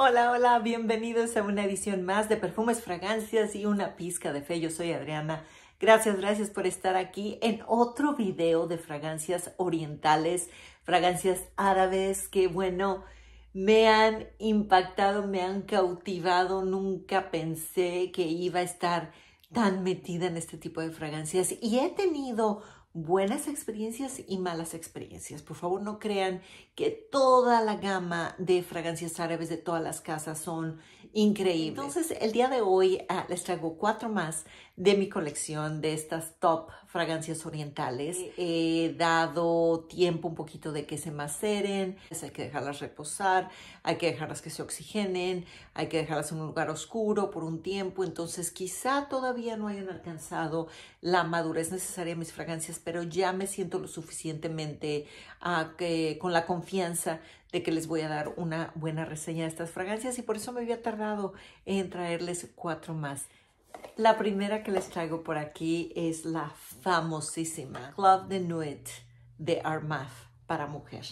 Hola, hola, bienvenidos a una edición más de Perfumes, Fragancias y una pizca de fe. Yo soy Adriana. Gracias, gracias por estar aquí en otro video de fragancias orientales, fragancias árabes que, bueno, me han impactado, me han cautivado. Nunca pensé que iba a estar tan metida en este tipo de fragancias y he tenido buenas experiencias y malas experiencias. Por favor, no crean que toda la gama de fragancias árabes de todas las casas son increíbles. Entonces, el día de hoy ah, les traigo cuatro más de mi colección de estas top fragancias orientales. He dado tiempo un poquito de que se maceren, pues hay que dejarlas reposar, hay que dejarlas que se oxigenen, hay que dejarlas en un lugar oscuro por un tiempo, entonces quizá todavía no hayan alcanzado la madurez necesaria de mis fragancias, pero ya me siento lo suficientemente ah, con la confianza de que les voy a dar una buena reseña de estas fragancias y por eso me había tardado en traerles cuatro más. La primera que les traigo por aquí es la famosísima Club de Nuit de Armaf para mujer.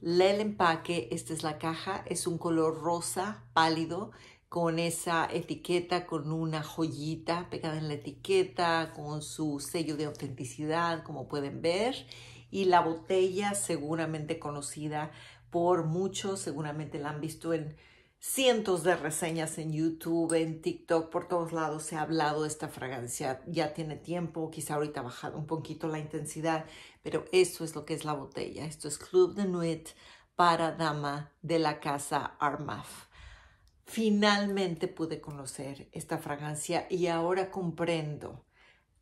Le el empaque, esta es la caja, es un color rosa pálido con esa etiqueta, con una joyita pegada en la etiqueta, con su sello de autenticidad, como pueden ver, y la botella seguramente conocida por muchos, seguramente la han visto en cientos de reseñas en YouTube, en TikTok, por todos lados se ha hablado de esta fragancia. Ya tiene tiempo, quizá ahorita ha bajado un poquito la intensidad, pero esto es lo que es la botella. Esto es Club de Nuit para dama de la casa Armaf. Finalmente pude conocer esta fragancia y ahora comprendo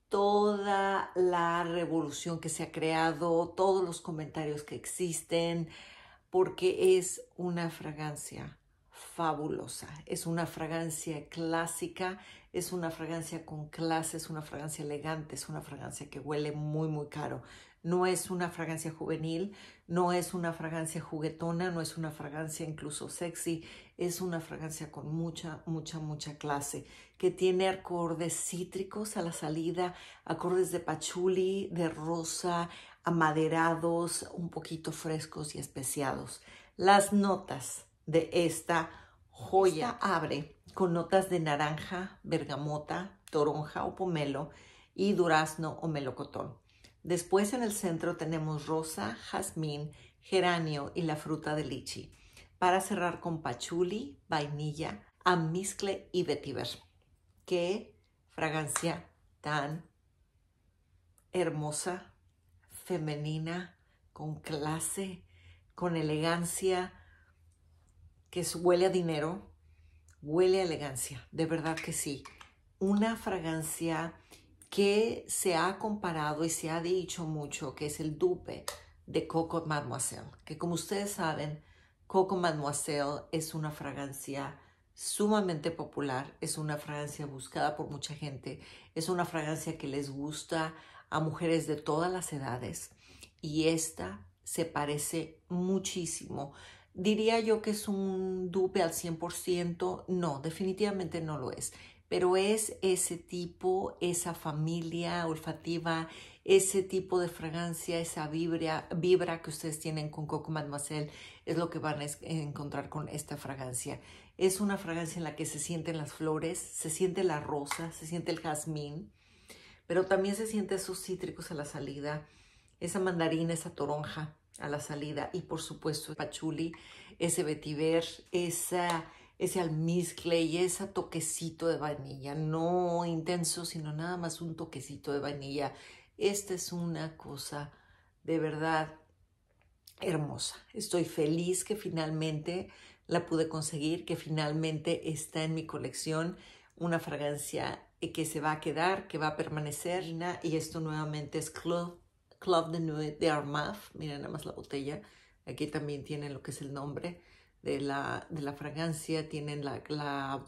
toda la revolución que se ha creado, todos los comentarios que existen, porque es una fragancia fabulosa. Es una fragancia clásica, es una fragancia con clase, es una fragancia elegante, es una fragancia que huele muy, muy caro. No es una fragancia juvenil, no es una fragancia juguetona, no es una fragancia incluso sexy, es una fragancia con mucha, mucha, mucha clase, que tiene acordes cítricos a la salida, acordes de pachuli, de rosa, amaderados, un poquito frescos y especiados. Las notas de esta joya. abre con notas de naranja, bergamota, toronja o pomelo y durazno o melocotón. Después en el centro tenemos rosa, jazmín, geranio y la fruta de lichi. Para cerrar con pachuli, vainilla, amiscle y vetiver. Qué fragancia tan hermosa, femenina, con clase, con elegancia, que huele a dinero, huele a elegancia, de verdad que sí. Una fragancia que se ha comparado y se ha dicho mucho, que es el dupe de Coco Mademoiselle, que como ustedes saben, Coco Mademoiselle es una fragancia sumamente popular, es una fragancia buscada por mucha gente, es una fragancia que les gusta a mujeres de todas las edades y esta se parece muchísimo diría yo que es un dupe al 100%, no, definitivamente no lo es, pero es ese tipo, esa familia olfativa, ese tipo de fragancia, esa vibra, que ustedes tienen con Coco Mademoiselle, es lo que van a encontrar con esta fragancia. Es una fragancia en la que se sienten las flores, se siente la rosa, se siente el jazmín, pero también se siente esos cítricos a la salida, esa mandarina, esa toronja a la salida. Y por supuesto, pachuli, ese vetiver, esa, ese almizcle y ese toquecito de vainilla. No intenso, sino nada más un toquecito de vainilla. Esta es una cosa de verdad hermosa. Estoy feliz que finalmente la pude conseguir, que finalmente está en mi colección una fragancia que se va a quedar, que va a permanecer. Y esto nuevamente es Club Club de Nuit de Armaf. Miren nada más la botella. Aquí también tienen lo que es el nombre de la, fragancia. Tienen la,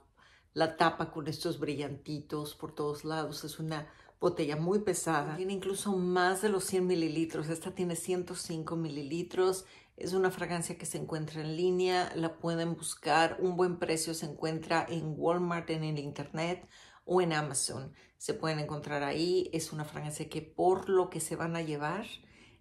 la tapa con estos brillantitos por todos lados. Es una botella muy pesada. Tiene incluso más de los 100 mililitros. Esta tiene 105 mililitros. Es una fragancia que se encuentra en línea. La pueden buscar. Un buen precio se encuentra en Walmart, en el internet o en Amazon se pueden encontrar ahí. Es una fragancia que por lo que se van a llevar,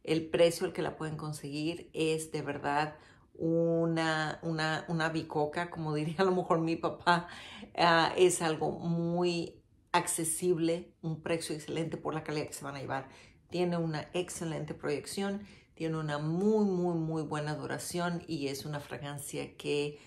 el precio al que la pueden conseguir es de verdad una, una, una bicoca, como diría a lo mejor mi papá, ah, es algo muy accesible, un precio excelente por la calidad que se van a llevar. Tiene una excelente proyección, tiene una muy, muy, muy buena duración y es una fragancia que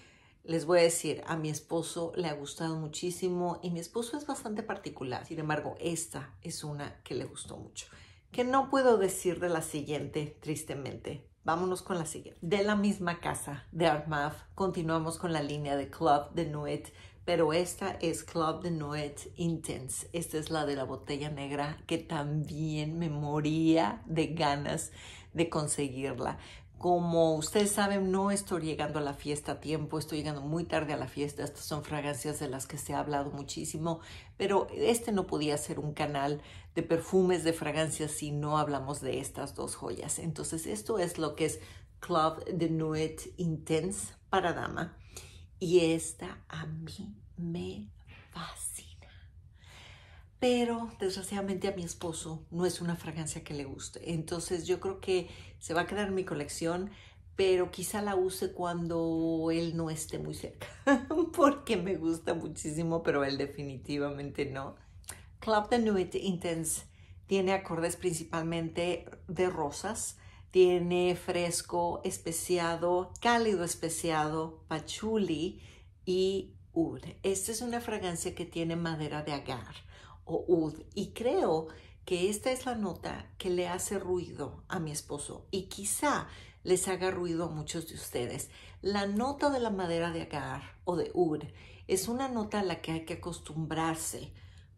les voy a decir, a mi esposo le ha gustado muchísimo y mi esposo es bastante particular. Sin embargo, esta es una que le gustó mucho, que no puedo decir de la siguiente, tristemente. Vámonos con la siguiente. De la misma casa de Armaf, continuamos con la línea de Club de Nuit, pero esta es Club de Nuit Intense. Esta es la de la botella negra que también me moría de ganas de conseguirla. Como ustedes saben, no estoy llegando a la fiesta a tiempo, estoy llegando muy tarde a la fiesta. Estas son fragancias de las que se ha hablado muchísimo, pero este no podía ser un canal de perfumes, de fragancias, si no hablamos de estas dos joyas. Entonces, esto es lo que es Club de Nuit Intense para dama. Y esta a mí me fascina pero desgraciadamente a mi esposo no es una fragancia que le guste. Entonces yo creo que se va a quedar en mi colección, pero quizá la use cuando él no esté muy cerca, porque me gusta muchísimo, pero él definitivamente no. Club de Nuit Intense tiene acordes principalmente de rosas, tiene fresco, especiado, cálido especiado, pachuli y oud. Esta es una fragancia que tiene madera de agar y creo que esta es la nota que le hace ruido a mi esposo y quizá les haga ruido a muchos de ustedes. La nota de la madera de agar o de ud es una nota a la que hay que acostumbrarse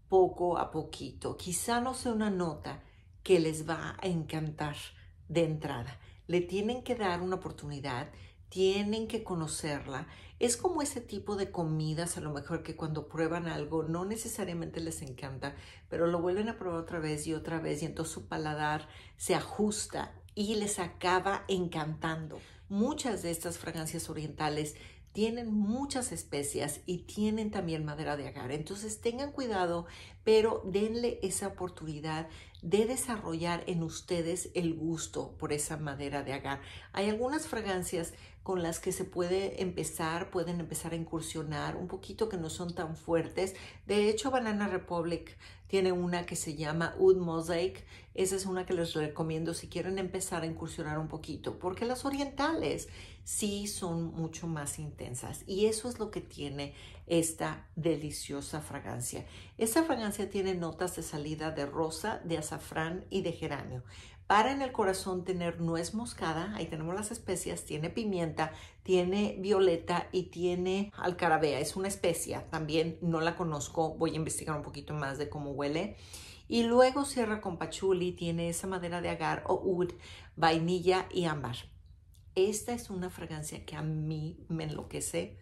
poco a poquito. Quizá no sea una nota que les va a encantar de entrada. Le tienen que dar una oportunidad tienen que conocerla. Es como ese tipo de comidas, a lo mejor que cuando prueban algo no necesariamente les encanta, pero lo vuelven a probar otra vez y otra vez y entonces su paladar se ajusta y les acaba encantando. Muchas de estas fragancias orientales tienen muchas especias y tienen también madera de agar. Entonces tengan cuidado, pero denle esa oportunidad de desarrollar en ustedes el gusto por esa madera de agar. Hay algunas fragancias con las que se puede empezar, pueden empezar a incursionar un poquito que no son tan fuertes. De hecho, Banana Republic tiene una que se llama Wood Mosaic. Esa es una que les recomiendo si quieren empezar a incursionar un poquito, porque las orientales sí son mucho más intensas y eso es lo que tiene esta deliciosa fragancia. Esta fragancia tiene notas de salida de rosa, de azafrán y de geranio. Para en el corazón tener nuez moscada, ahí tenemos las especias, tiene pimienta, tiene violeta y tiene alcarabea, es una especia, también no la conozco, voy a investigar un poquito más de cómo huele y luego cierra con pachuli, tiene esa madera de agar o oud, vainilla y ámbar. Esta es una fragancia que a mí me enloquece.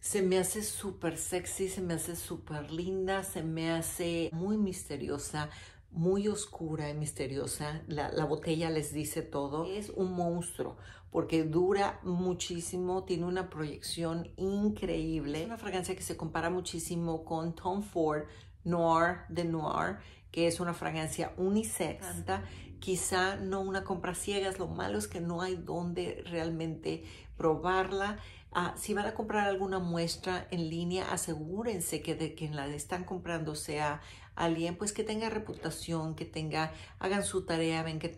Se me hace súper sexy, se me hace súper linda, se me hace muy misteriosa, muy oscura y misteriosa. La, botella les dice todo. Es un monstruo porque dura muchísimo, tiene una proyección increíble. Es una fragancia que se compara muchísimo con Tom Ford Noir de Noir, que es una fragancia unisex quizá no una compra ciegas, lo malo es que no hay dónde realmente probarla. Ah, si van a comprar alguna muestra en línea, asegúrense que de quien la están comprando sea alguien pues que tenga reputación, que tenga, hagan su tarea, ven que,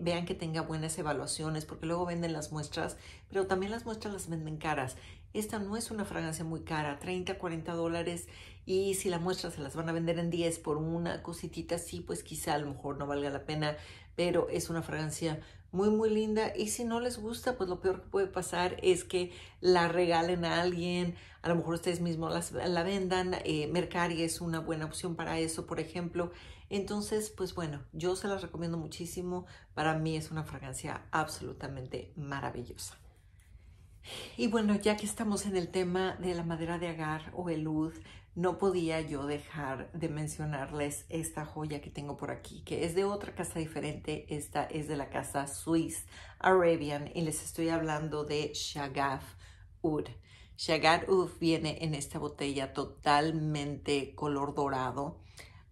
vean que tenga buenas evaluaciones, porque luego venden las muestras, pero también las muestras las venden caras esta no es una fragancia muy cara, 30, 40 dólares. Y si la muestra se las van a vender en 10 por una cositita así, pues quizá a lo mejor no valga la pena. Pero es una fragancia muy, muy linda. Y si no les gusta, pues lo peor que puede pasar es que la regalen a alguien. A lo mejor ustedes mismos la vendan. Eh, Mercari es una buena opción para eso, por ejemplo. Entonces, pues bueno, yo se las recomiendo muchísimo. Para mí es una fragancia absolutamente maravillosa. Y bueno, ya que estamos en el tema de la madera de agar o elud, no podía yo dejar de mencionarles esta joya que tengo por aquí, que es de otra casa diferente. Esta es de la casa Swiss Arabian y les estoy hablando de Shagaf Ud. Shagaf Ud viene en esta botella totalmente color dorado.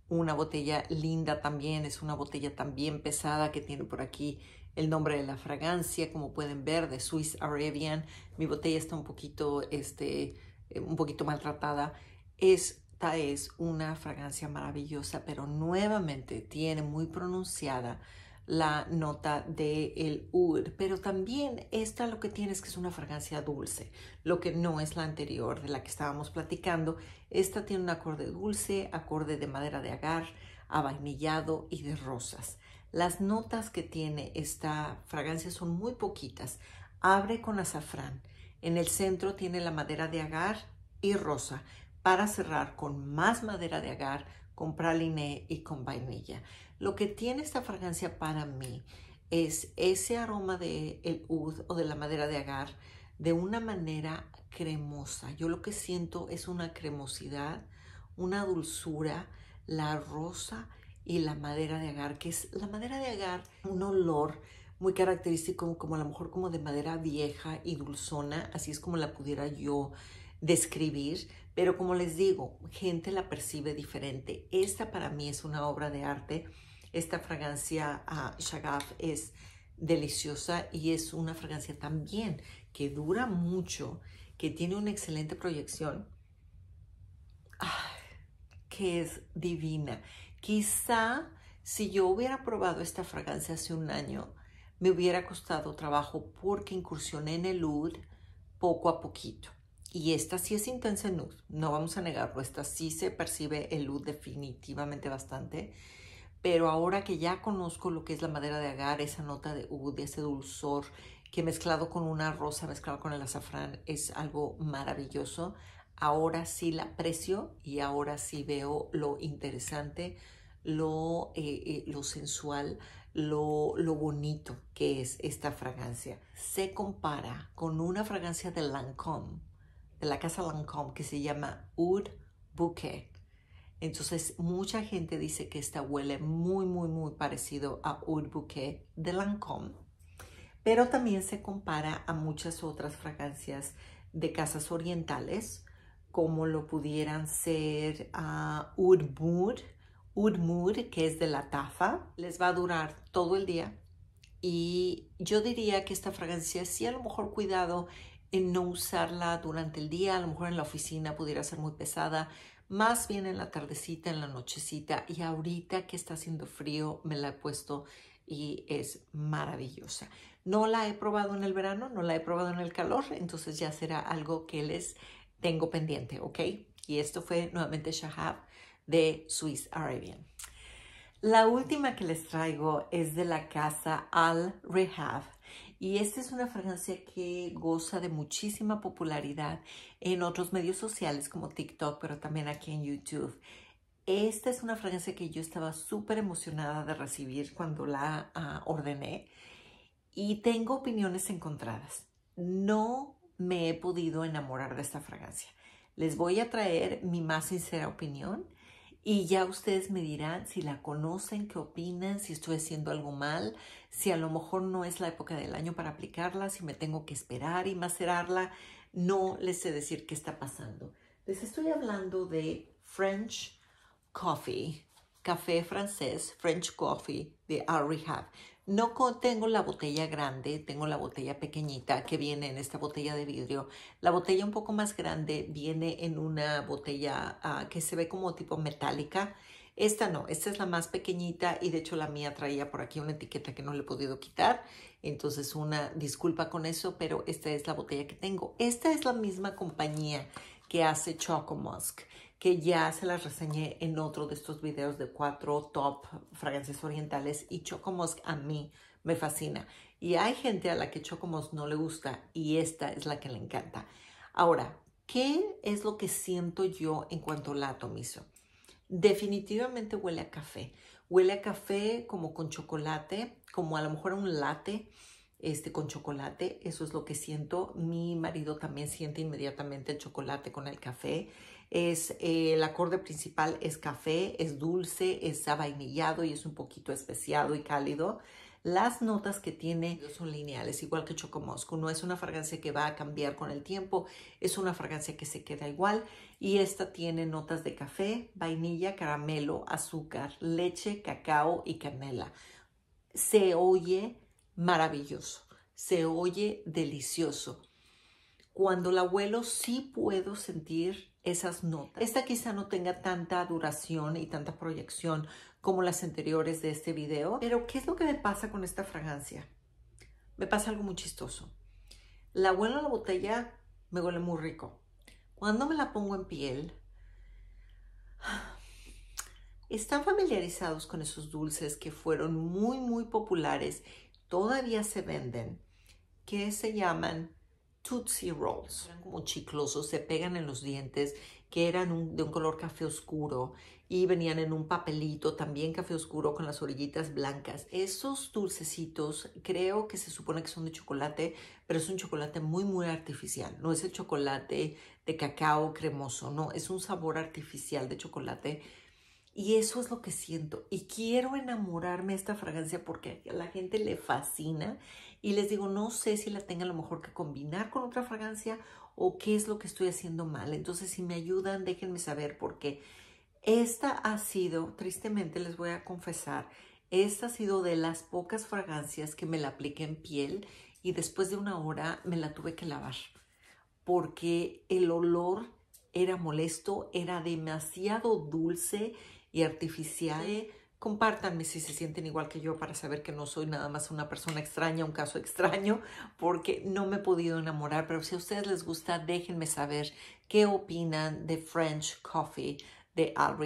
Una botella linda también, es una botella también pesada que tiene por aquí el nombre de la fragancia, como pueden ver, de Swiss Arabian. Mi botella está un poquito, este, eh, un poquito maltratada. Esta es una fragancia maravillosa, pero nuevamente tiene muy pronunciada la nota de el oud, pero también esta lo que tiene es que es una fragancia dulce, lo que no es la anterior de la que estábamos platicando. Esta tiene un acorde dulce, acorde de madera de agar, avainillado y de rosas. Las notas que tiene esta fragancia son muy poquitas. Abre con azafrán. En el centro tiene la madera de agar y rosa para cerrar con más madera de agar, con praliné y con vainilla. Lo que tiene esta fragancia para mí es ese aroma de el oud o de la madera de agar de una manera cremosa. Yo lo que siento es una cremosidad, una dulzura, la rosa y la madera de agar, que es la madera de agar, un olor muy característico, como a lo mejor como de madera vieja y dulzona, así es como la pudiera yo describir, pero como les digo, gente la percibe diferente. Esta para mí es una obra de arte, esta fragancia a ah, Shagaf es deliciosa y es una fragancia también que dura mucho, que tiene una excelente proyección, que es divina. Quizá si yo hubiera probado esta fragancia hace un año, me hubiera costado trabajo porque incursioné en el oud poco a poquito. Y esta sí es intensa en oud, no vamos a negarlo, esta sí se percibe el oud definitivamente bastante. Pero ahora que ya conozco lo que es la madera de agar, esa nota de oud, ese dulzor que mezclado con una rosa, mezclado con el azafrán, es algo maravilloso ahora sí la aprecio y ahora sí veo lo interesante, eh, eh, lo, sensual, lo, lo, bonito que es esta fragancia. Se compara con una fragancia de Lancôme, de la casa Lancôme, que se llama Oud Bouquet. Entonces, mucha gente dice que esta huele muy, muy, muy parecido a Oud Bouquet de Lancôme. Pero también se compara a muchas otras fragancias de casas orientales, como lo pudieran ser uh, ah, Udmur, Udmur, que es de la taza. Les va a durar todo el día. Y yo diría que esta fragancia, sí, a lo mejor cuidado en no usarla durante el día, a lo mejor en la oficina pudiera ser muy pesada, más bien en la tardecita, en la nochecita. Y ahorita que está haciendo frío, me la he puesto y es maravillosa. No la he probado en el verano, no la he probado en el calor, entonces ya será algo que les tengo pendiente, ¿ok? Y esto fue nuevamente Shahab de Swiss Arabian. La última que les traigo es de la casa Al Rehab y esta es una fragancia que goza de muchísima popularidad en otros medios sociales como TikTok, pero también aquí en YouTube. Esta es una fragancia que yo estaba súper emocionada de recibir cuando la ah, ordené y tengo opiniones encontradas. No me he podido enamorar de esta fragancia. Les voy a traer mi más sincera opinión y ya ustedes me dirán si la conocen, qué opinan, si estoy haciendo algo mal, si a lo mejor no es la época del año para aplicarla, si me tengo que esperar y macerarla. No les sé decir qué está pasando. Les estoy hablando de French Coffee, café francés, French Coffee de Al no tengo la botella grande, tengo la botella pequeñita que viene en esta botella de vidrio. La botella un poco más grande viene en una botella ah, que se ve como tipo metálica. Esta no, esta es la más pequeñita y de hecho la mía traía por aquí una etiqueta que no le he podido quitar. Entonces una disculpa con eso, pero esta es la botella que tengo. Esta es la misma compañía que hace Choco Musk que ya se las reseñé en otro de estos videos de cuatro top fragancias orientales y chocomos a mí me fascina. Y hay gente a la que chocomos no le gusta y esta es la que le encanta. Ahora, ¿qué es lo que siento yo en cuanto la atomizo? Definitivamente huele a café. Huele a café como con chocolate, como a lo mejor a un latte este, con chocolate. Eso es lo que siento. Mi marido también siente inmediatamente el chocolate con el café. Es, eh, el acorde principal es café, es dulce, es vainillado y es un poquito especiado y cálido. Las notas que tiene son lineales, igual que Chocomosco. No es una fragancia que va a cambiar con el tiempo, es una fragancia que se queda igual. Y esta tiene notas de café, vainilla, caramelo, azúcar, leche, cacao y canela. Se oye maravilloso, se oye delicioso. Cuando la abuelo sí puedo sentir esas notas. Esta quizá no tenga tanta duración y tanta proyección como las anteriores de este video, pero ¿qué es lo que me pasa con esta fragancia? Me pasa algo muy chistoso. La a la botella me huele muy rico. Cuando me la pongo en piel, están familiarizados con esos dulces que fueron muy, muy populares todavía se venden que se llaman Tootsie Rolls, eran como chiclosos, se pegan en los dientes, que eran de un color café oscuro y venían en un papelito también café oscuro con las orillitas blancas. Esos dulcecitos creo que se supone que son de chocolate, pero es un chocolate muy, muy artificial. No es el chocolate de cacao cremoso, no, es un sabor artificial de chocolate y eso es lo que siento. Y quiero enamorarme de esta fragancia porque a la gente le fascina. Y les digo, no sé si la tenga a lo mejor que combinar con otra fragancia o qué es lo que estoy haciendo mal. Entonces, si me ayudan, déjenme saber porque esta ha sido, tristemente les voy a confesar, esta ha sido de las pocas fragancias que me la apliqué en piel y después de una hora me la tuve que lavar porque el olor era molesto, era demasiado dulce y artificial. Compártanme si se sienten igual que yo para saber que no soy nada más una persona extraña, un caso extraño, porque no me he podido enamorar. Pero si a ustedes les gusta, déjenme saber qué opinan de French Coffee de Al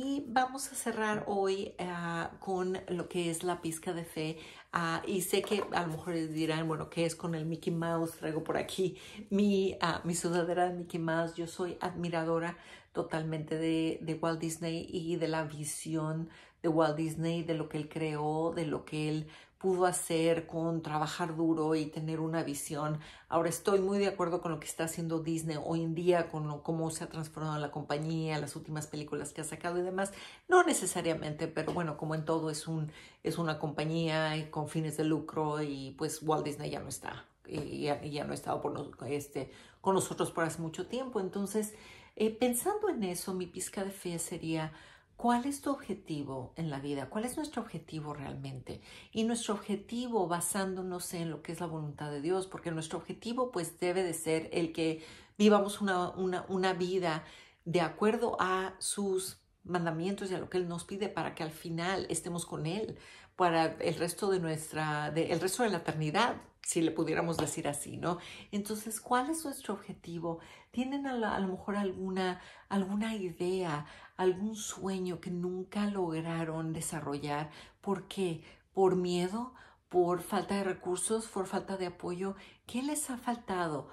Y vamos a cerrar hoy ah, con lo que es la pizca de fe. Ah, y sé que a lo mejor dirán, bueno, ¿qué es con el Mickey Mouse? Traigo por aquí mi, ah, mi sudadera de Mickey Mouse. Yo soy admiradora totalmente de, Walt Disney y de la visión de Walt Disney, de lo que él creó, de lo que él pudo hacer con trabajar duro y tener una visión. Ahora estoy muy de acuerdo con lo que está haciendo Disney hoy en día, con cómo se ha transformado la compañía, las últimas películas que ha sacado y demás. No necesariamente, pero bueno, como en todo es, un, es una compañía con fines de lucro y pues Walt Disney ya no está ya, no ha estado este, con nosotros por hace mucho tiempo. Entonces, eh, pensando en eso, mi pizca de fe sería, ¿cuál es tu objetivo en la vida? ¿Cuál es nuestro objetivo realmente? Y nuestro objetivo basándonos en lo que es la voluntad de Dios, porque nuestro objetivo pues debe de ser el que vivamos una, una vida de acuerdo a sus mandamientos y a lo que Él nos pide para que al final estemos con Él, para el resto de nuestra, de, el resto de la eternidad, si le pudiéramos decir así, ¿no? Entonces, ¿cuál es nuestro objetivo? ¿Tienen a, lo mejor alguna, alguna idea, algún sueño que nunca lograron desarrollar? ¿Por qué? ¿Por miedo? ¿Por falta de recursos? ¿Por falta de apoyo? ¿Qué les ha faltado?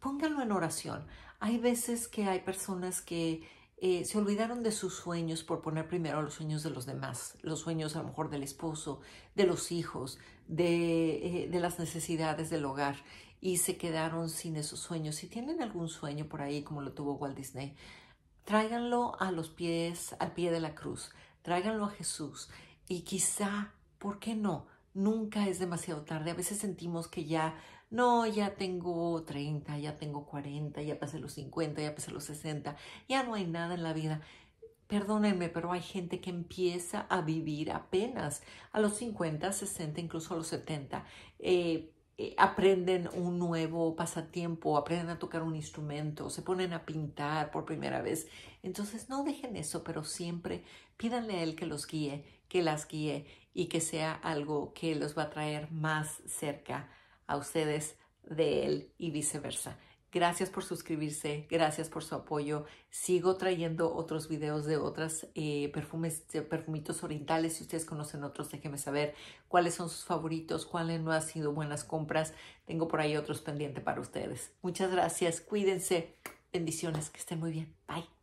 Pónganlo en oración. Hay veces que hay personas que eh, se olvidaron de sus sueños por poner primero los sueños de los demás, los sueños a lo mejor del esposo, de los hijos, de, eh, de las necesidades del hogar y se quedaron sin esos sueños. Si tienen algún sueño por ahí como lo tuvo Walt Disney, tráiganlo a los pies, al pie de la cruz, tráiganlo a Jesús y quizá, ¿por qué no? Nunca es demasiado tarde. A veces sentimos que ya no, ya tengo 30, ya tengo 40, ya pasé los 50, ya pasé los 60, ya no hay nada en la vida. Perdónenme, pero hay gente que empieza a vivir apenas a los 50, 60, incluso a los 70. Eh, eh, aprenden un nuevo pasatiempo, aprenden a tocar un instrumento, se ponen a pintar por primera vez. Entonces no dejen eso, pero siempre pídanle a Él que los guíe, que las guíe y que sea algo que los va a traer más cerca a ustedes de él y viceversa. Gracias por suscribirse, gracias por su apoyo. Sigo trayendo otros videos de otras eh, perfumes, perfumitos orientales. Si ustedes conocen otros, déjenme saber cuáles son sus favoritos, cuáles no han sido buenas compras. Tengo por ahí otros pendientes para ustedes. Muchas gracias, cuídense. Bendiciones, que estén muy bien. Bye.